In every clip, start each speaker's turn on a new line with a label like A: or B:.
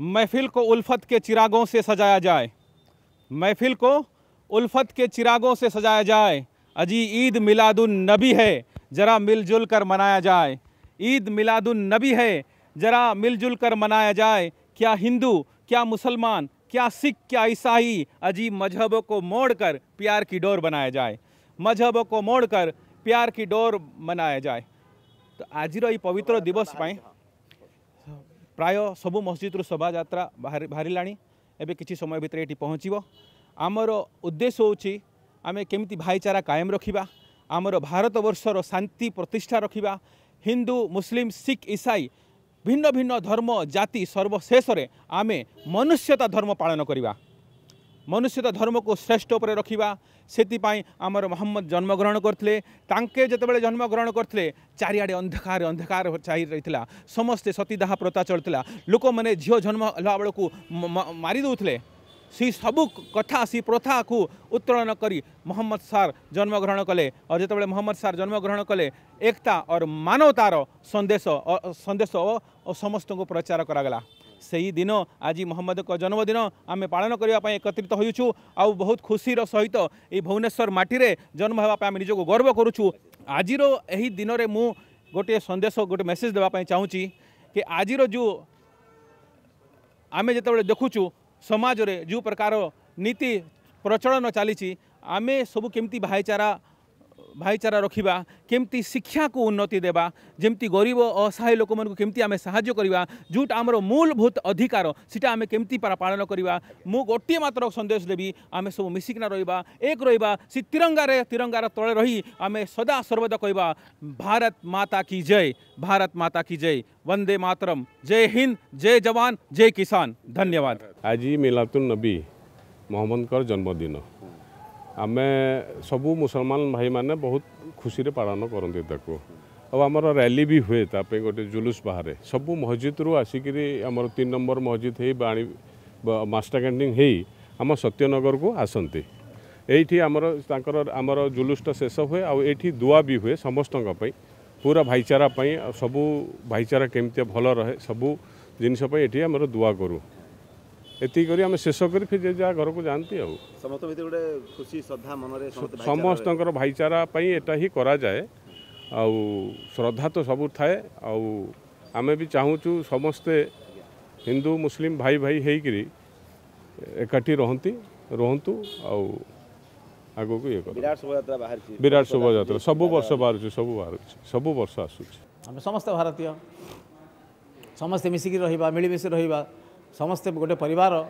A: महफिल को उल्फत के चिरागों से सजाया जाए महफिल को उल्फत के चिरागों से सजाया जाए अजी ईद नबी है ज़रा मिलजुल कर मनाया जाए ईद नबी है ज़रा मिलजुल कर मनाया जाए क्या हिंदू क्या मुसलमान क्या सिख क्या ईसाई अजीब मजहबों को मोड़कर प्यार की डोर बनाया जाए मजहबों को मोड़कर प्यार की डोर मनाया जाए तो आज पवित्र दिवस पाएँ ପ୍ରାୟ ସବୁ ମସଜିଦରୁ ଶୋଭାଯାତ୍ରା ବାହାରି ବାହାରିଲାଣି ଏବେ କିଛି ସମୟ ଭିତରେ ଏଠି ପହଞ୍ଚିବ ଆମର ଉଦ୍ଦେଶ୍ୟ ହେଉଛି ଆମେ କେମିତି ଭାଇଚାରା କାଏମ ରଖିବା ଆମର ଭାରତବର୍ଷର ଶାନ୍ତି ପ୍ରତିଷ୍ଠା ରଖିବା ହିନ୍ଦୁ ମୁସଲିମ୍ ଶିଖ୍ ଇସାଇ ଭିନ୍ନ ଭିନ୍ନ ଧର୍ମ ଜାତି ସର୍ବଶେଷରେ ଆମେ ମନୁଷ୍ୟତା ଧର୍ମ ପାଳନ କରିବା ମନୁଷ୍ୟତା ଧର୍ମକୁ ଶ୍ରେଷ୍ଠ ଉପରେ ରଖିବା ସେଥିପାଇଁ ଆମର ମହମ୍ମଦ ଜନ୍ମଗ୍ରହଣ କରିଥିଲେ ତାଙ୍କେ ଯେତେବେଳେ ଜନ୍ମଗ୍ରହଣ କରିଥିଲେ ଚାରିଆଡ଼େ ଅନ୍ଧକାର ଅନ୍ଧକାର ଛାଇ ରହିଥିଲା ସମସ୍ତେ ସତୀଦାହ ପ୍ରଥା ଚଳିଥିଲା ଲୋକମାନେ ଝିଅ ଜନ୍ମ ହେଲା ବେଳକୁ ମାରି ଦେଉଥିଲେ ସେଇ ସବୁ କଥା ସେଇ ପ୍ରଥାକୁ ଉତ୍ତୋଳନ କରି ମହମ୍ମଦ ସାର୍ ଜନ୍ମଗ୍ରହଣ କଲେ ଆଉ ଯେତେବେଳେ ମହମ୍ମଦ ସାର୍ ଜନ୍ମଗ୍ରହଣ କଲେ ଏକତା ଅର୍ ମାନବତାର ସନ୍ଦେଶ ସନ୍ଦେଶ ଓ ସମସ୍ତଙ୍କୁ ପ୍ରଚାର କରାଗଲା ସେହି ଦିନ ଆଜି ମହମ୍ମଦଙ୍କ ଜନ୍ମଦିନ ଆମେ ପାଳନ କରିବା ପାଇଁ ଏକତ୍ରିତ ହୋଇଛୁ ଆଉ ବହୁତ ଖୁସିର ସହିତ ଏଇ ଭୁବନେଶ୍ୱର ମାଟିରେ ଜନ୍ମ ହେବା ପାଇଁ ଆମେ ନିଜକୁ ଗର୍ବ କରୁଛୁ ଆଜିର ଏହି ଦିନରେ ମୁଁ ଗୋଟିଏ ସନ୍ଦେଶ ଗୋଟିଏ ମେସେଜ୍ ଦେବା ପାଇଁ ଚାହୁଁଛି କି ଆଜିର ଯେଉଁ ଆମେ ଯେତେବେଳେ ଦେଖୁଛୁ ସମାଜରେ ଯେଉଁ ପ୍ରକାର ନୀତି ପ୍ରଚଳନ ଚାଲିଛି ଆମେ ସବୁ କେମିତି ଭାଇଚାରା भाईचारा रखा केमती शिक्षा को उन्नति देवा जमी गरीब असहाय लोक मेमती आम सा जोटा आमर मूलभूत अधिकार सीटा आम के पालन करवा मु गोटे मात्र सन्देश देवी आम सब मिसिकिना रही एक रहा तिरंगारे तिरंगार तले रही आम सदा सर्वदा कह भारत माता की जय भारत माता की जय वंदे मातरम जय हिंद जय जवान
B: जय किसान धन्यवाद आज मिलातुल नबी मोहम्मद जन्मदिन ଆମେ ସବୁ ମୁସଲମାନ ଭାଇମାନେ ବହୁତ ଖୁସିରେ ପାଳନ କରନ୍ତି ତାକୁ ଆଉ ଆମର ରାଲି ବି ହୁଏ ତା ପାଇଁ ଗୋଟେ ଜୁଲୁସ ବାହାରେ ସବୁ ମସଜିଦରୁ ଆସିକିରି ଆମର ତିନି ନମ୍ବର ମସଜିଦ ହେଇ ବାଣୀ ମାଷ୍ଟର କ୍ୟାଣ୍ଟିନ ହେଇ ଆମ ସତ୍ୟନଗରକୁ ଆସନ୍ତି ଏଇଠି ଆମର ତାଙ୍କର ଆମର ଜୁଲୁସଟା ଶେଷ ହୁଏ ଆଉ ଏଇଠି ଦୁଆ ବି ହୁଏ ସମସ୍ତଙ୍କ ପାଇଁ ପୁରା ଭାଇଚାରା ପାଇଁ ସବୁ ଭାଇଚାରା କେମିତି ଭଲ ରହେ ସବୁ ଜିନିଷ ପାଇଁ ଏଠି ଆମର ଦୁଆ କରୁ ଏତିକି କରି ଆମେ ଶେଷ କରି ଫିର ଯାହା ଘରକୁ ଯାଆନ୍ତି ଆଉ
C: ସମସ୍ତ ଭିତରେ ଗୋଟେ ଖୁସି ଶ୍ରଦ୍ଧା ମନରେ ସମସ୍ତଙ୍କର
B: ଭାଇଚାରା ପାଇଁ ଏଟା ହିଁ କରାଯାଏ ଆଉ ଶ୍ରଦ୍ଧା ତ ସବୁ ଥାଏ ଆଉ ଆମେ ବି ଚାହୁଁଛୁ ସମସ୍ତେ ହିନ୍ଦୁ ମୁସଲିମ୍ ଭାଇ ଭାଇ ହେଇକିରି ଏକାଠି ରହନ୍ତି ରୁହନ୍ତୁ ଆଉ ଆଗକୁ ଇଏ କର
A: ବିରାଟ ଶୋଭାଯାତ୍ରା
B: ସବୁ ବର୍ଷ ବାହାରୁଛି ସବୁ ବାହାରୁଛି ସବୁ ବର୍ଷ ଆସୁଛି
C: ଆମେ ସମସ୍ତେ ଭାରତୀୟ ସମସ୍ତେ ମିଶିକି ରହିବା ମିଳିମିଶି ରହିବା समस्ते गएर गाउँ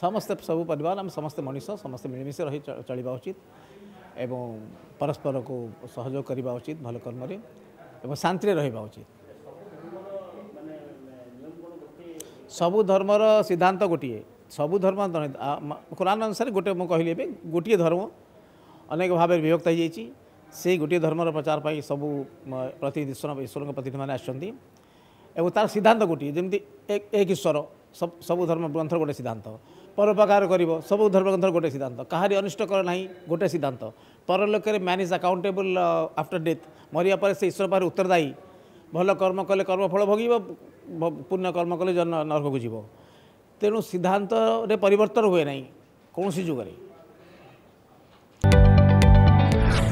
C: समस्ते सबै परिवार समस्तै मनिस समे रही चलिवा उचित एस्परको सहयोग उचित भल कर्मी एउटा शान्तिले रित सबु धर्म र सिद्धान्त गोटे सबु धर्म कुरान अनुसार गोटे गए कहिल्यै गोटे धर्म अनेक भाव विभक्त से गोटे धर्म प्रचार र प्रचारप प्रतिनिधि ईश्वर प्रतिनिधि आ ଏବଂ ତା'ର ସିଦ୍ଧାନ୍ତ ଗୋଟିଏ ଯେମିତି ଏକ ଈଶ୍ୱର ସବୁ ଧର୍ମ ଗ୍ରନ୍ଥର ଗୋଟେ ସିଦ୍ଧାନ୍ତ ପରୋପକାର କରିବ ସବୁ ଧର୍ମଗ୍ରନ୍ଥର ଗୋଟେ ସିଦ୍ଧାନ୍ତ କାହାରି ଅନିଷ୍ଟ କର ନାହିଁ ଗୋଟେ ସିଦ୍ଧାନ୍ତ ପରଲୋକରେ man is accountable after death ମରିବା ପରେ ସେ ଈଶ୍ୱର ପାଖରେ ଉତ୍ତରଦାୟୀ ଭଲ କର୍ମ କଲେ କର୍ମଫଳ ଭୋଗିବ ପୁଣ୍ୟ କର୍ମ କଲେ ନରକକୁ ଯିବ ତେଣୁ ସିଦ୍ଧାନ୍ତରେ ପରିବର୍ତ୍ତନ ହୁଏ ନାହିଁ କୌଣସି ଯୁଗରେ